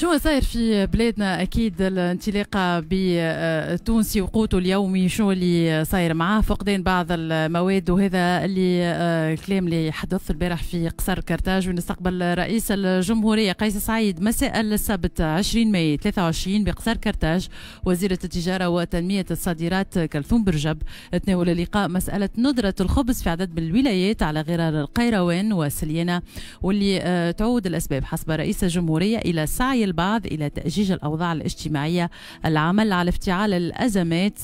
شو صاير في بلادنا اكيد الانطلاقه بتونسي وقوته اليومي شو اللي صاير معاه فقدان بعض المواد وهذا اللي الكلام آه، اللي حدث البارح في قصر كرتاج ونستقبل رئيس الجمهوريه قيس سعيد مساء السبت 20 ماي 23 بقصر كرتاج وزيره التجاره وتنميه الصادرات كلثوم برجب تناول اللقاء مساله ندره الخبز في عدد من الولايات على غرار القيروان والسليانه واللي آه، تعود الاسباب حسب رئيس الجمهوريه الى سعي البعض إلى تأجيج الأوضاع الاجتماعية العمل على افتعال الأزمات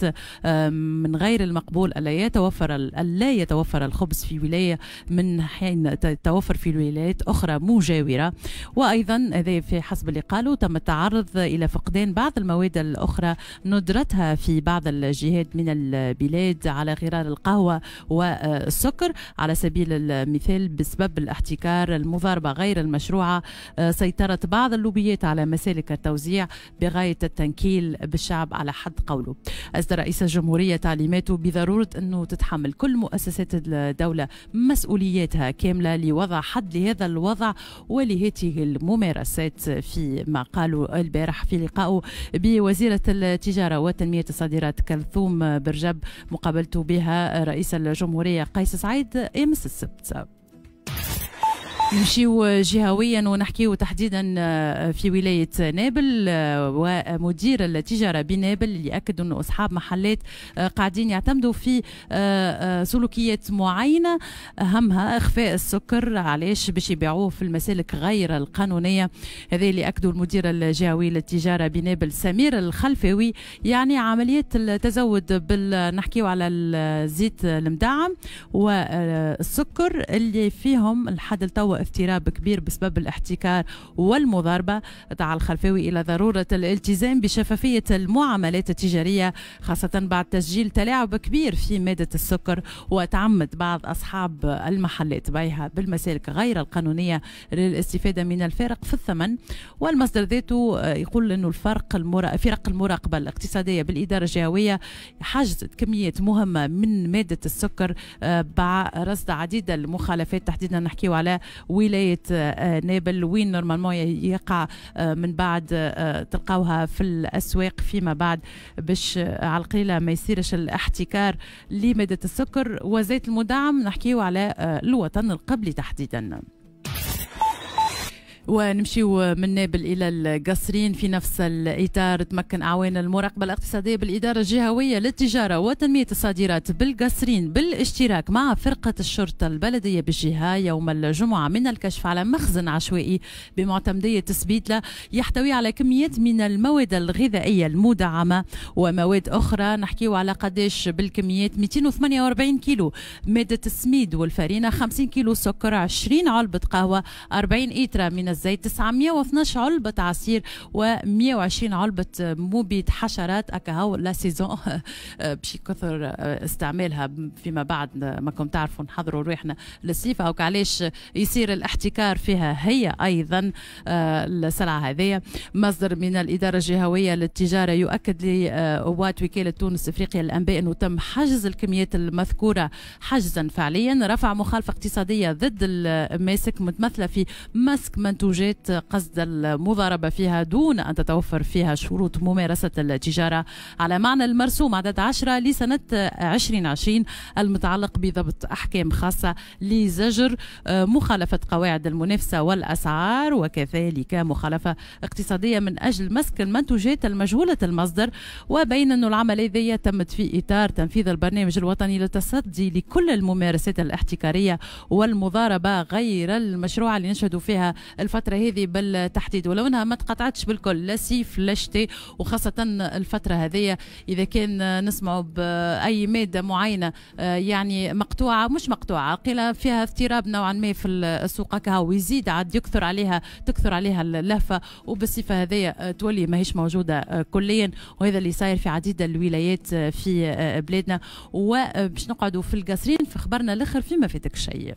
من غير المقبول ألا يتوفر ألا يتوفر الخبز في ولاية من حين توفر في ولايات أخرى مجاورة وأيضا هذا في حسب اللي قالوا تم التعرض إلى فقدان بعض المواد الأخرى ندرتها في بعض الجهات من البلاد على غرار القهوة والسكر على سبيل المثال بسبب الاحتكار المضاربة غير المشروعة آه، سيطرت بعض اللوبيات على على مسالك التوزيع بغاية التنكيل بالشعب على حد قوله أصدر رئيس الجمهورية تعليماته بضرورة أنه تتحمل كل مؤسسات الدولة مسؤولياتها كاملة لوضع حد لهذا الوضع ولهذه الممارسات في ما قالوا البارح في لقائه بوزيرة التجارة وتنمية الصادرات كلثوم برجب مقابلته بها رئيس الجمهورية قيس سعيد أمس السبت نمشيو جهويا ونحكيو تحديدا آه، في ولايه نابل آه، ومدير التجاره بنابل اللي اكد انه اصحاب محلات آه، قاعدين يعتمدوا في سلوكيات معينه اهمها اخفاء السكر علاش باش يبيعوه في المسالك غير القانونيه هذا اللي اكدوا المدير الجهوي للتجاره بنابل سمير الخلفاوي يعني عمليه التزود بال نحكيو على الزيت المدعم والسكر اللي فيهم لحد التوا اضطراب كبير بسبب الاحتكار والمضاربة دعا الخلفاوي إلى ضرورة الالتزام بشفافية المعاملات التجارية خاصة بعد تسجيل تلاعب كبير في مادة السكر وتعمد بعض أصحاب المحلات بيعها بالمسالك غير القانونية للاستفادة من الفارق في الثمن والمصدر ذاته يقول أنه الفرق فرق المراقبة الاقتصادية بالإدارة الجهوية حجزت كميات مهمة من مادة السكر آه، بعد رصد عديد المخالفات تحديدا نحكيو على ولايه آه، نابل وين نورمالمون يقع آه، من بعد آه، تلقاوها في الاسواق فيما بعد باش على القليله ما يصيرش الاحتكار لماده السكر وزيت المدعم نحكيو على الوطن القبلي تحديدا ونمشيو من نابل الى القصرين في نفس الاطار تمكن اعوان المراقبه الاقتصاديه بالاداره الجهويه للتجاره وتنميه الصادرات بالقصرين بالاشتراك مع فرقه الشرطه البلديه بالجهه يوم الجمعه من الكشف على مخزن عشوائي بمعتمديه سبيدلا يحتوي على كميات من المواد الغذائيه المدعمه ومواد اخرى نحكيو على قداش بالكميات 248 كيلو ماده السميد والفرينه 50 كيلو سكر 20 علبه قهوه 40 ايترا من الزيت 912 علبة عصير و120 علبة مبيد حشرات أكاهو لا سيزون باش كثر استعمالها فيما بعد ماكم تعرفوا نحضروا روحنا للصيف أو علاش يصير الاحتكار فيها هي أيضا آه، السلعة هذه مصدر من الإدارة الجهوية للتجارة يؤكد لي وكالة تونس إفريقيا الأنباء أنه تم حجز الكميات المذكورة حجزا فعليا رفع مخالفة اقتصادية ضد الماسك متمثلة في ماسك منتوج منتوجات قصد المضاربة فيها دون أن تتوفر فيها شروط ممارسة التجارة على معنى المرسوم عدد 10 لسنة 2020 المتعلق بضبط أحكام خاصة لزجر آه، مخالفة قواعد المنافسة والأسعار وكذلك مخالفة اقتصادية من أجل مسك المنتوجات المجهولة المصدر وبين أن العملية ذي تمت في إطار تنفيذ البرنامج الوطني للتصدي لكل الممارسات الاحتكارية والمضاربة غير المشروعة اللي نشهد فيها الف الفترة هذه بالتحديد ولو أنها ما تقطعتش بالكل لا صيف لا شتاء وخاصة الفترة هذه إذا كان نسمعوا بأي مادة معينة آه، يعني مقطوعة مش مقطوعة قيل فيها اضطراب نوعا ما في السوق كهو ويزيد عاد يكثر عليها تكثر عليها اللهفة وبالصفة هذه آه، تولي ماهيش موجودة آه، كليا وهذا اللي صاير في عديد الولايات في بلادنا وباش نقعدوا في القصرين في خبرنا الاخر فيما فاتك شيء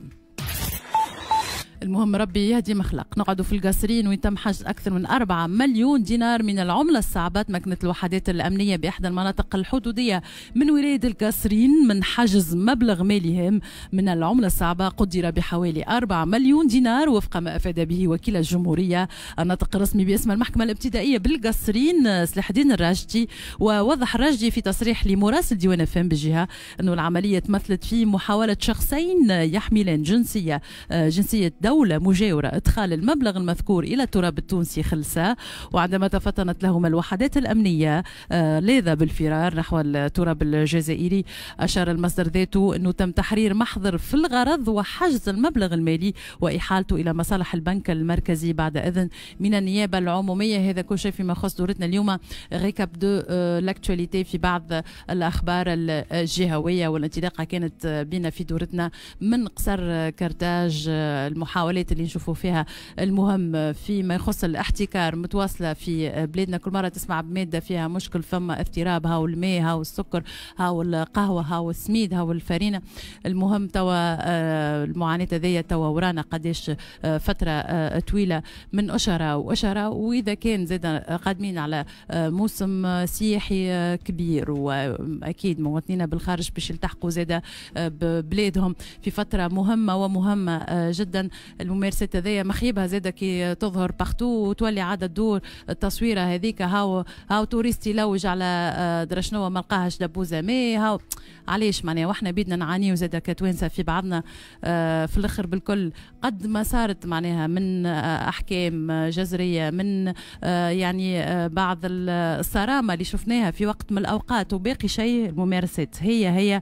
المهم ربي يهدي مخلق نقعدوا في القصرين وين تم حجز اكثر من 4 مليون دينار من العمله الصعبه تمكنت الوحدات الامنيه باحدى المناطق الحدوديه من ولايه القصرين من حجز مبلغ مالي هام من العمله الصعبه قدر بحوالي 4 مليون دينار وفق ما افاد به وكيل الجمهوريه الناطق الرسمي باسم المحكمه الابتدائيه بالقصرين سلاح الدين الراجدي ووضح الراجدي في تصريح لمراسل ديوان فهم بالجهه انه العمليه تمثلت في محاوله شخصين يحملان جنسيه جنسيه دولة مجاورة إدخال المبلغ المذكور إلى التراب التونسي خلسة وعندما تفطنت لهما الوحدات الأمنية آه، لذا بالفرار نحو التراب الجزائري أشار المصدر ذاته أنه تم تحرير محضر في الغرض وحجز المبلغ المالي وإحالته إلى مصالح البنك المركزي بعد إذن من النيابة العمومية هذا كل شيء فيما يخص دورتنا اليوم ريكاب دو لاكتواليتي في بعض الأخبار الجهوية والانطلاقة كانت آه، بينا في دورتنا من قصر كرتاج آه، المحافظة المحاولات اللي نشوفوا فيها المهم فيما يخص الاحتكار متواصله في بلادنا كل مره تسمع بماده فيها مشكل فما اضطراب هاو الماء هاو السكر هاو القهوه هاو السميد هاو الفرينه المهم توا آه، المعاناه هذيا توا ورانا قداش آه، فتره آه، طويله من اشره واشره واذا كان زاد قادمين على موسم سياحي كبير واكيد مواطنينا بالخارج باش يلتحقوا زاد ببلادهم في فتره مهمه ومهمه جدا الممارسات هذيا مخيبها زاد كي تظهر بارتو وتولي عادة تدور التصويره هذيك هاو هاو توريست يلوج على آه، درشنوه ما لقاهاش دبوزه مي هاو علاش معناها واحنا بيدنا نعانيو زاد كتوانسه في بعضنا آه، في الاخر بالكل قد ما صارت معناها من آه، احكام جذريه من يعني بعض الصرامه اللي شفناها في وقت من الاوقات وباقي شيء الممارسات هي هي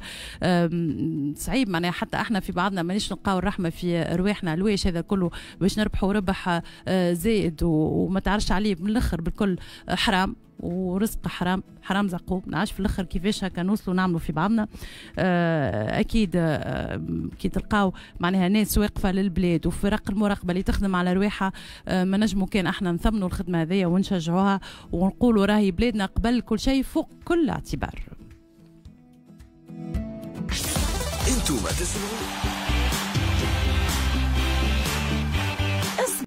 صعيب معناها حتى احنا في بعضنا مانيش نلقاو الرحمه في ارواحنا الواش الكاش هذا كله باش نربحوا ربح آه، زائد وما تعرفش عليه من الاخر بالكل آه، حرام ورزق حرام حرام ما نعرفش في الاخر كيفاش هكا نوصلوا نعملوا في بعضنا آه، اكيد كي تلقاو معناها ناس واقفه للبلاد وفرق المراقبه اللي تخدم على رواحها ما نجموا كان احنا نثمنوا الخدمه هذيا ونشجعوها ونقولوا راهي بلادنا قبل كل شيء فوق كل اعتبار انتم تسمعوا